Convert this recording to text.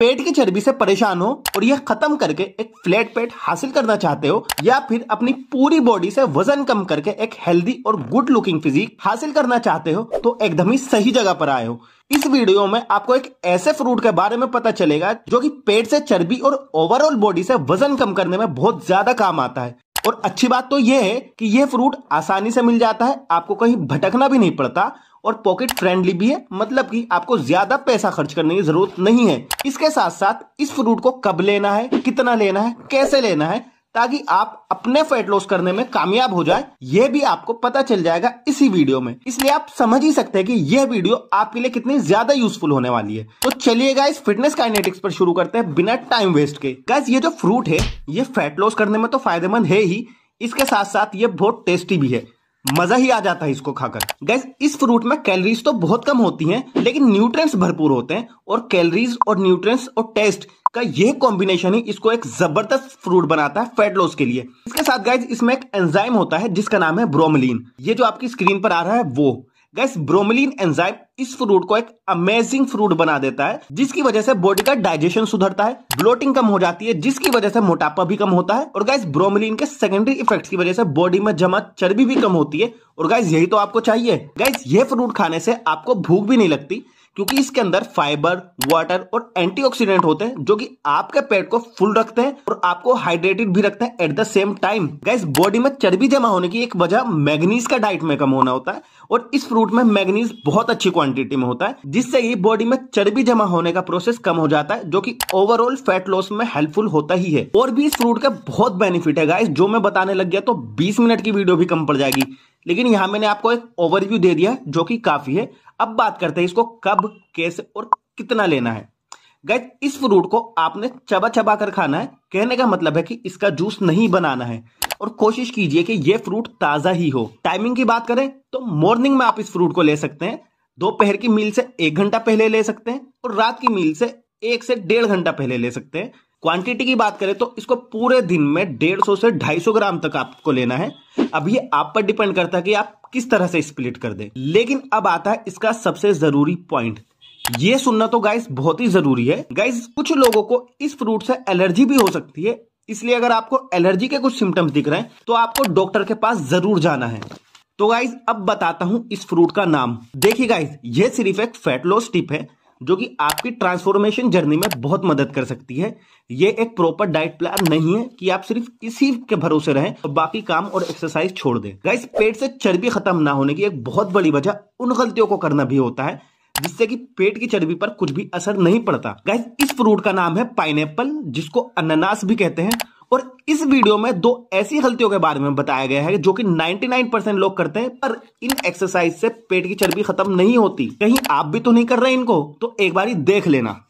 पेट की चर्बी से परेशान हो और यह खत्म करके एक फ्लैट पेट हासिल करना चाहते हो या फिर अपनी पूरी बॉडी से वजन कम करके एक हेल्दी और गुड लुकिंग फिजिक हासिल करना चाहते हो तो एकदम ही सही जगह पर आए हो इस वीडियो में आपको एक ऐसे फ्रूट के बारे में पता चलेगा जो कि पेट से चर्बी और ओवरऑल बॉडी से वजन कम करने में बहुत ज्यादा काम आता है और अच्छी बात तो यह है कि यह फ्रूट आसानी से मिल जाता है आपको कहीं भटकना भी नहीं पड़ता और पॉकेट फ्रेंडली भी है मतलब कि आपको ज्यादा पैसा खर्च करने की जरूरत नहीं है इसके साथ साथ इस फ्रूट को कब लेना है कितना लेना है कैसे लेना है ताकि आप अपने फैट लॉस करने में कामयाब हो जाए यह भी आपको पता चल जाएगा इसी वीडियो में इसलिए आप समझ ही सकते हैं कि यह वीडियो आपके लिए कितनी ज्यादा यूजफुल होने वाली है तो चलिए गाइस फिटनेस काइनेटिक्स पर शुरू करते हैं बिना टाइम वेस्ट के गाइस ये जो फ्रूट है ये फैट लॉस करने में तो फायदेमंद है ही इसके साथ साथ ये बहुत टेस्टी भी है मजा ही आ जाता है इसको खाकर गैस इस फ्रूट में कैलोरीज तो बहुत कम होती हैं लेकिन न्यूट्रिएंट्स भरपूर होते हैं और कैलोरीज और न्यूट्रिएंट्स और टेस्ट का ये कॉम्बिनेशन ही इसको एक जबरदस्त फ्रूट बनाता है फैट लॉस के लिए इसके साथ गैस इसमें एक एंजाइम होता है जिसका नाम है ब्रोमलिन ये जो आपकी स्क्रीन पर आ रहा है वो गैस ब्रोमिलीन एंजाइम इस फ्रूट को एक अमेजिंग फ्रूट बना देता है जिसकी वजह से बॉडी का डाइजेशन सुधरता है ब्लोटिंग कम हो जाती है जिसकी वजह से मोटापा भी कम होता है और गैस ब्रोमिलीन के सेकेंडरी इफेक्ट की वजह से बॉडी में जमा चर्बी भी कम होती है और गैस यही तो आपको चाहिए गैस ये फ्रूट खाने से आपको भूख भी नहीं लगती क्योंकि इसके अंदर फाइबर वाटर और एंटीऑक्सीडेंट होते हैं जो कि आपके पेट को फुल रखते हैं और आपको हाइड्रेटेड भी रखते हैं एट द सेम टाइम गैस बॉडी में चर्बी जमा होने की एक वजह मैग्नीज का डाइट में कम होना होता है और इस फ्रूट में मैग्नीज बहुत अच्छी क्वांटिटी में होता है जिससे ही बॉडी में चर्बी जमा होने का प्रोसेस कम हो जाता है जो कि ओवरऑल फैट लॉस में हेल्पफुल होता ही है और भी इस फ्रूट का बहुत बेनिफिट है गाइस जो मैं बताने लग गया तो बीस मिनट की वीडियो भी कम पड़ जाएगी लेकिन यहां मैंने आपको एक ओवरव्यू दे दिया जो कि काफी है अब बात करते हैं इसको कब कैसे और कितना लेना है गैस इस फ्रूट को आपने चबा चबा कर खाना है कहने का मतलब है कि इसका जूस नहीं बनाना है और कोशिश कीजिए कि यह फ्रूट ताजा ही हो टाइमिंग की बात करें तो मॉर्निंग में आप इस फ्रूट को ले सकते हैं दोपहर की मील से एक घंटा पहले ले सकते हैं और रात की मील से एक से डेढ़ घंटा पहले ले सकते हैं क्वांटिटी की बात करें तो इसको पूरे दिन में डेढ़ सौ से ढाई सौ ग्राम तक आपको लेना है अब ये आप पर डिपेंड करता है कि आप किस तरह से स्प्लिट कर दें लेकिन अब आता है इसका सबसे जरूरी पॉइंट ये सुनना तो गाइस बहुत ही जरूरी है गाइस कुछ लोगों को इस फ्रूट से एलर्जी भी हो सकती है इसलिए अगर आपको एलर्जी के कुछ सिम्टम्स दिख रहे हैं तो आपको डॉक्टर के पास जरूर जाना है तो गाइज अब बताता हूं इस फ्रूट का नाम देखिए गाइज ये सिर्फ एक फैट लॉस टिप है जो कि आपकी ट्रांसफॉर्मेशन जर्नी में बहुत मदद कर सकती है ये एक प्रॉपर डाइट प्लान नहीं है कि आप सिर्फ इसी के भरोसे रहें और बाकी काम और एक्सरसाइज छोड़ दें गाइस पेट से चर्बी खत्म ना होने की एक बहुत बड़ी वजह उन गलतियों को करना भी होता है जिससे कि पेट की चर्बी पर कुछ भी असर नहीं पड़ता गाइस इस फ्रूट का नाम है पाइनएप्पल जिसको अनानास भी कहते हैं और इस वीडियो में दो ऐसी गलतियों के बारे में बताया गया है जो कि 99% लोग करते हैं पर इन एक्सरसाइज से पेट की चर्बी खत्म नहीं होती कहीं आप भी तो नहीं कर रहे इनको तो एक बार देख लेना